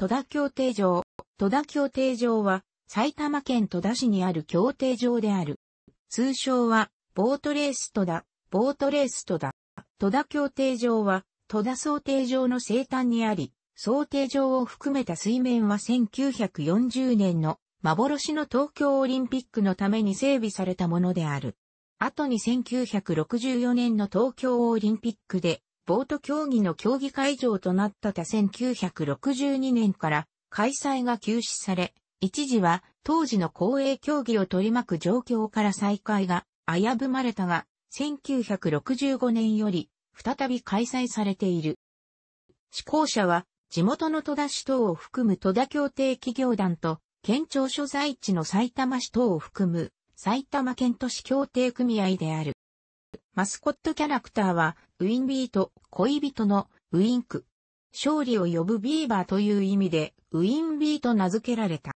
戸田協定場。戸田協定場は、埼玉県戸田市にある協定場である。通称は、ボートレース戸田、ボートレース戸田。戸田協定場は、戸田想定場の生誕にあり、想定場を含めた水面は1940年の幻の東京オリンピックのために整備されたものである。後に1964年の東京オリンピックでボート競技の競技会場となったた1962年から開催が休止され、一時は当時の公営競技を取り巻く状況から再開が危ぶまれたが、1965年より再び開催されている。施行者は地元の戸田市等を含む戸田協定企業団と県庁所在地の埼玉市等を含む埼玉県都市協定組合である。マスコットキャラクターは、ウィンビート、恋人の、ウィンク。勝利を呼ぶビーバーという意味で、ウィンビーと名付けられた。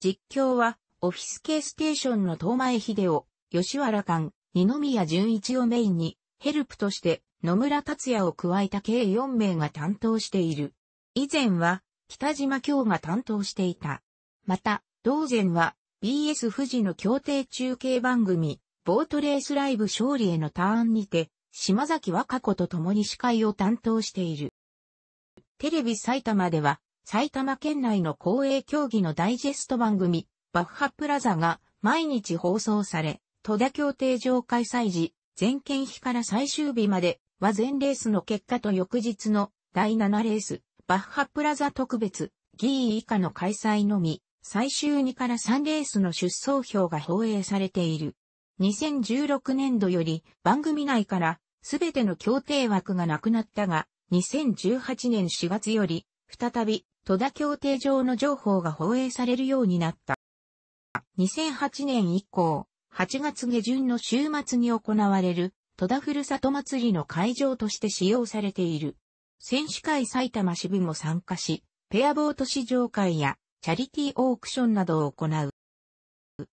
実況は、オフィス系ステーションの東前秀夫、吉原館、二宮純一をメインに、ヘルプとして野村達也を加えた計4名が担当している。以前は北島京が担当していた。また、同前は BS 富士の協定中継番組、ボートレースライブ勝利へのターンにて、島崎和歌子と共に司会を担当している。テレビ埼玉では、埼玉県内の公営競技のダイジェスト番組、バッハプラザが毎日放送され、戸田協定上開催時、全県日から最終日までは全レースの結果と翌日の第7レース、バッハプラザ特別、議員以下の開催のみ、最終2から3レースの出走表が放映されている。2016年度より番組内からすべての協定枠がなくなったが、2018年4月より、再び、戸田協定上の情報が放映されるようになった。2008年以降、8月下旬の週末に行われる、戸田ふるさと祭りの会場として使用されている。選手会埼玉支部も参加し、ペアボート試乗会やチャリティーオークションなどを行う。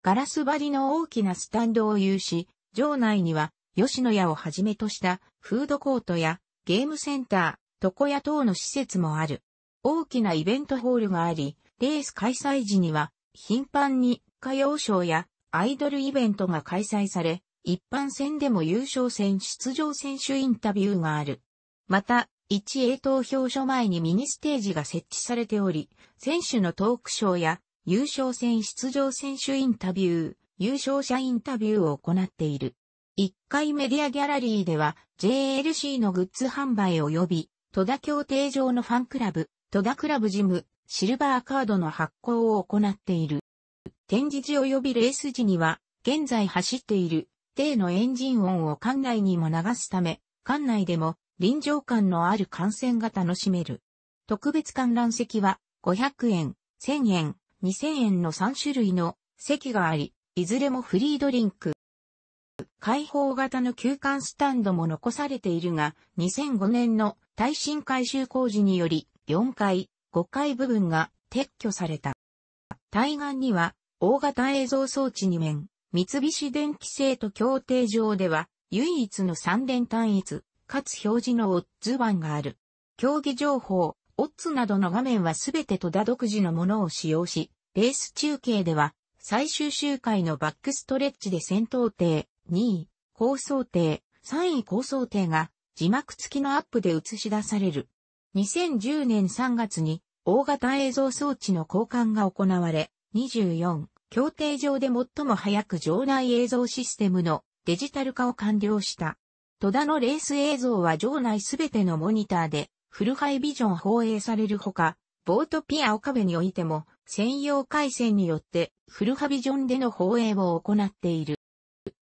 ガラス張りの大きなスタンドを有し、場内には吉野家をはじめとしたフードコートやゲームセンター、床屋等の施設もある。大きなイベントホールがあり、レース開催時には頻繁に歌謡賞やアイドルイベントが開催され、一般戦でも優勝戦出場選手インタビューがある。また、1A 投票所前にミニステージが設置されており、選手のトークショーや優勝戦出場選手インタビュー、優勝者インタビューを行っている。1階メディアギャラリーでは JLC のグッズ販売及び戸田協定上のファンクラブ、戸田クラブジム、シルバーカードの発行を行っている。展示時及びレース時には現在走っている低のエンジン音を館内にも流すため、館内でも臨場感のある観戦が楽しめる。特別観覧席は500円、1000円、2000円の3種類の席があり、いずれもフリードリンク。開放型の休館スタンドも残されているが、2005年の耐震改修工事により、4階、5階部分が撤去された。対岸には、大型映像装置2面、三菱電機製と協定上では、唯一の3連単一、かつ表示のオッズ版がある。競技情報、オッズなどの画面はすべて戸田独自のものを使用し、レース中継では、最終周回のバックストレッチで先頭艇、2位、高層艇、3位高層艇が、字幕付きのアップで映し出される。2010年3月に、大型映像装置の交換が行われ、24、協定上で最も早く場内映像システムのデジタル化を完了した。戸田のレース映像は場内すべてのモニターでフルハイビジョン放映されるほか、ボートピア岡部においても専用回線によってフルハビジョンでの放映を行っている。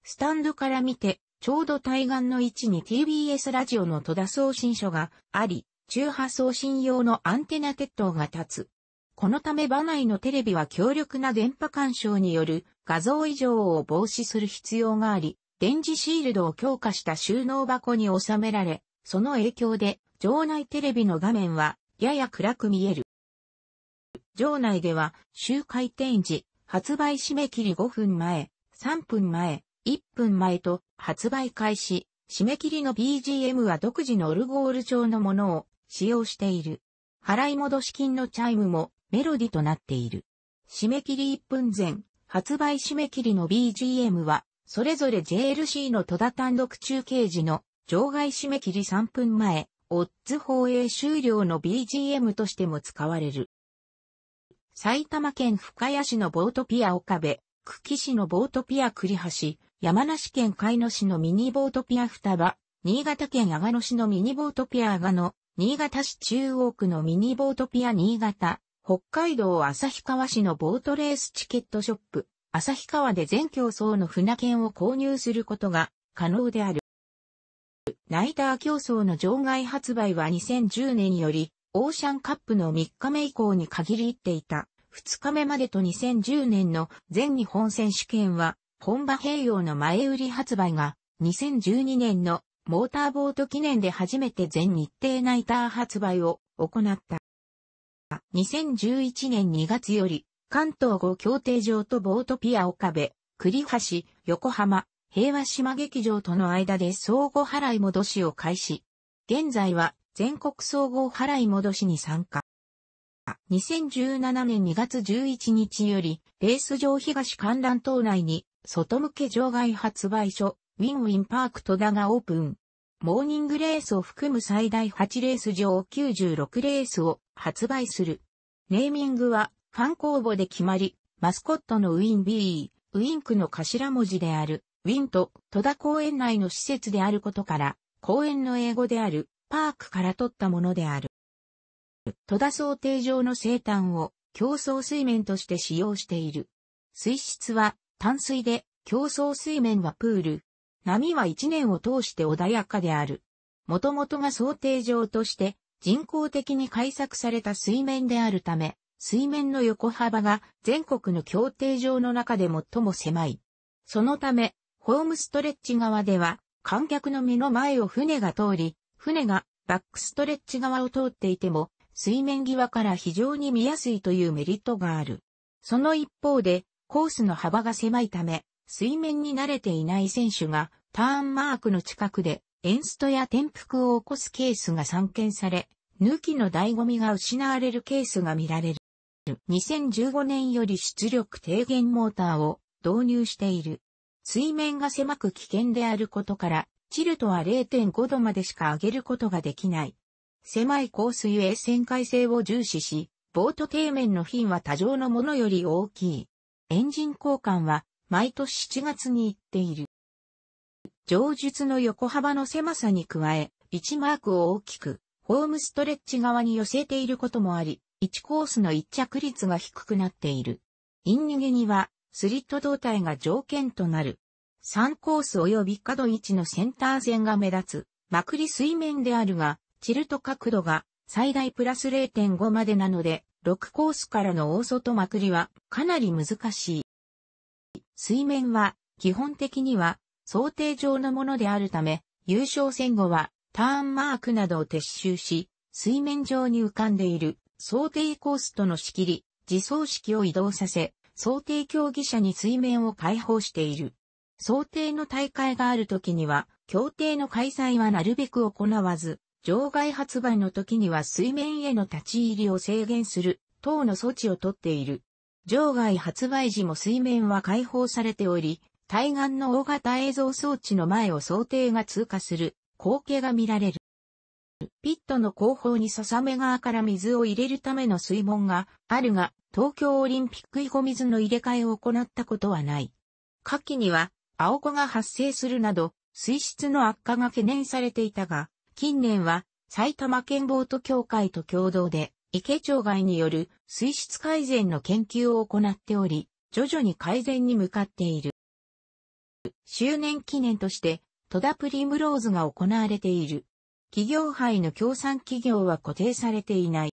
スタンドから見て、ちょうど対岸の位置に TBS ラジオの戸田送信所があり、中波送信用のアンテナ鉄塔が立つ。このため場内のテレビは強力な電波干渉による画像異常を防止する必要があり、電磁シールドを強化した収納箱に収められ、その影響で場内テレビの画面はやや暗く見える。場内では、周回展示、発売締め切り5分前、3分前、1分前と、発売開始、締め切りの BGM は独自のオルゴール調のものを使用している。払い戻し金のチャイムもメロディとなっている。締め切り1分前、発売締め切りの BGM は、それぞれ JLC の戸田単独中継時の場外締め切り3分前、オッズ放映終了の BGM としても使われる。埼玉県深谷市のボートピア岡部、久喜市のボートピア栗橋、山梨県海野市のミニボートピア双葉、新潟県阿賀野市のミニボートピア阿賀野、新潟市中央区のミニボートピア新潟、北海道旭川市のボートレースチケットショップ、旭川で全競争の船券を購入することが可能である。ナイター競争の場外発売は2010年よりオーシャンカップの3日目以降に限り入っていた2日目までと2010年の全日本選手権は本場併用の前売り発売が2012年のモーターボート記念で初めて全日程ナイター発売を行った。2011年2月より関東5協定場とボートピア岡部、栗橋、横浜、平和島劇場との間で相互払い戻しを開始。現在は全国総合払い戻しに参加。2017年2月11日より、レース場東観覧島内に、外向け場外発売所、ウィンウィンパーク戸田がオープン。モーニングレースを含む最大8レース場96レースを発売する。ネーミングは、ファン公募で決まり、マスコットのウィンビー、ウィンクの頭文字である、ウィンと戸田公園内の施設であることから、公園の英語である、パークから取ったものである。戸田想定上の生誕を競争水面として使用している。水質は淡水で、競争水面はプール。波は一年を通して穏やかである。もともとが想定上として人工的に開削された水面であるため、水面の横幅が全国の協定上の中で最も狭い。そのため、ホームストレッチ側では観客の目の前を船が通り、船がバックストレッチ側を通っていても、水面際から非常に見やすいというメリットがある。その一方で、コースの幅が狭いため、水面に慣れていない選手が、ターンマークの近くで、エンストや転覆を起こすケースが散見され、抜きの醍醐味が失われるケースが見られる。2015年より出力低減モーターを導入している。水面が狭く危険であることから、チルトは0.5度までしか上げることができない。狭いコースゆえ旋回性を重視し、ボート底面の品は多常のものより大きい。エンジン交換は毎年7月に行っている。上述の横幅の狭さに加え、置マークを大きく、ホームストレッチ側に寄せていることもあり、1コースの一着率が低くなっている。イン逃げには、スリット胴体が条件となる。3コース及び角位置のセンター線が目立つ、まくり水面であるが、チルト角度が最大プラス0.5までなので、6コースからの大外まくりはかなり難しい。水面は基本的には想定上のものであるため、優勝戦後はターンマークなどを撤収し、水面上に浮かんでいる想定コースとの仕切り、自走式を移動させ、想定競技者に水面を開放している。想定の大会がある時には、協定の開催はなるべく行わず、場外発売の時には水面への立ち入りを制限する等の措置をとっている。場外発売時も水面は開放されており、対岸の大型映像装置の前を想定が通過する光景が見られる。ピットの後方に笹目川から水を入れるための水門があるが、東京オリンピック以後水の入れ替えを行ったことはない。夏季には青子が発生するなど、水質の悪化が懸念されていたが、近年は埼玉県ボート協会と共同で、池町外による水質改善の研究を行っており、徐々に改善に向かっている。周年記念として、戸田プリムローズが行われている。企業杯の協賛企業は固定されていない。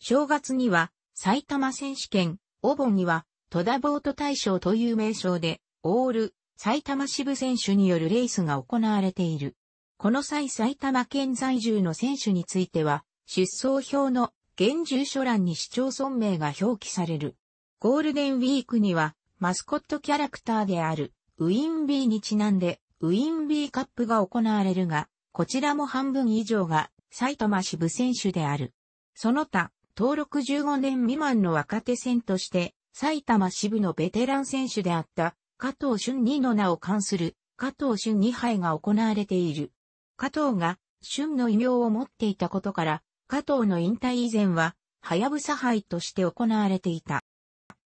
正月には、埼玉選手権、お盆には、戸田ボート大賞という名称で、オール、埼玉支部選手によるレースが行われている。この際埼玉県在住の選手については、出走表の現住所欄に市町村名が表記される。ゴールデンウィークには、マスコットキャラクターである、ウィンビーにちなんで、ウィンビーカップが行われるが、こちらも半分以上が埼玉支部選手である。その他、登録15年未満の若手戦として、埼玉支部のベテラン選手であった加藤俊二の名を冠する加藤俊二杯が行われている。加藤が俊の異名を持っていたことから、加藤の引退以前は、はやぶさ杯として行われていた。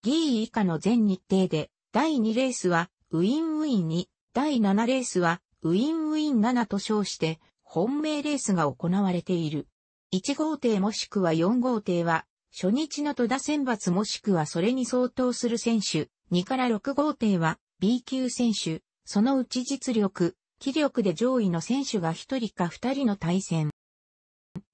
議員以下の全日程で、第2レースは、ウィンウィン2、第7レースは、ウィンウィン7と称して、本命レースが行われている。1号艇もしくは4号艇は、初日の戸田選抜もしくはそれに相当する選手、2から6号艇は B 級選手、そのうち実力、気力で上位の選手が1人か2人の対戦。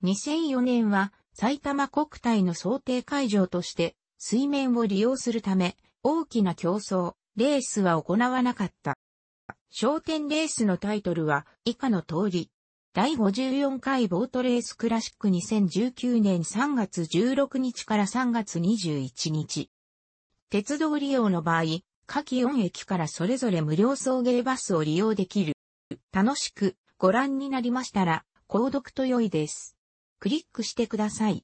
2004年は埼玉国体の想定会場として水面を利用するため大きな競争、レースは行わなかった。焦点レースのタイトルは以下の通り。第54回ボートレースクラシック2019年3月16日から3月21日。鉄道利用の場合、記4駅からそれぞれ無料送迎バスを利用できる。楽しくご覧になりましたら、購読と良いです。クリックしてください。